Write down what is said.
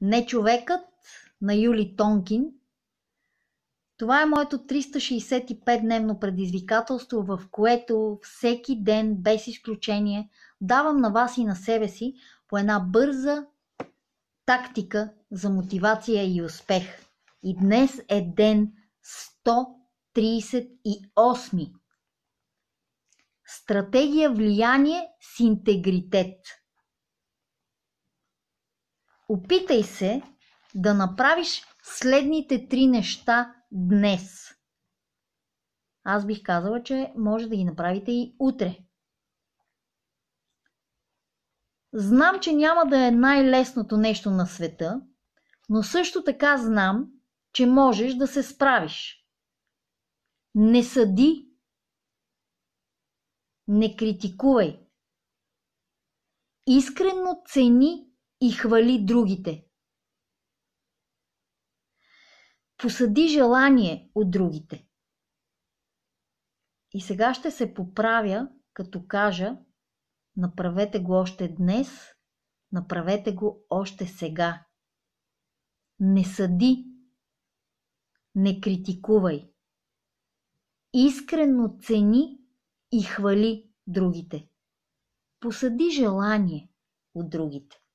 Не човекът на Юли Тонкин. Това е моето 365-дневно предизвикателство, в което всеки ден, без изключение, давам на вас и на себе си по една бърза тактика за мотивация и успех. И днес е ден 138. Стратегия влияние с интегритет. Опитай се да направиш следните три неща днес. Аз бих казала, че може да ги направите и утре. Знам, че няма да е най-лесното нещо на света, но също така знам, че можеш да се справиш. Не съди. Не критикувай. Искрено цени и хвали другите. Посъди желание от другите. И сега ще се поправя, като кажа, направете го още днес, направете го още сега. Не съди, не критикувай. Искрено цени и хвали другите. Посъди желание от другите.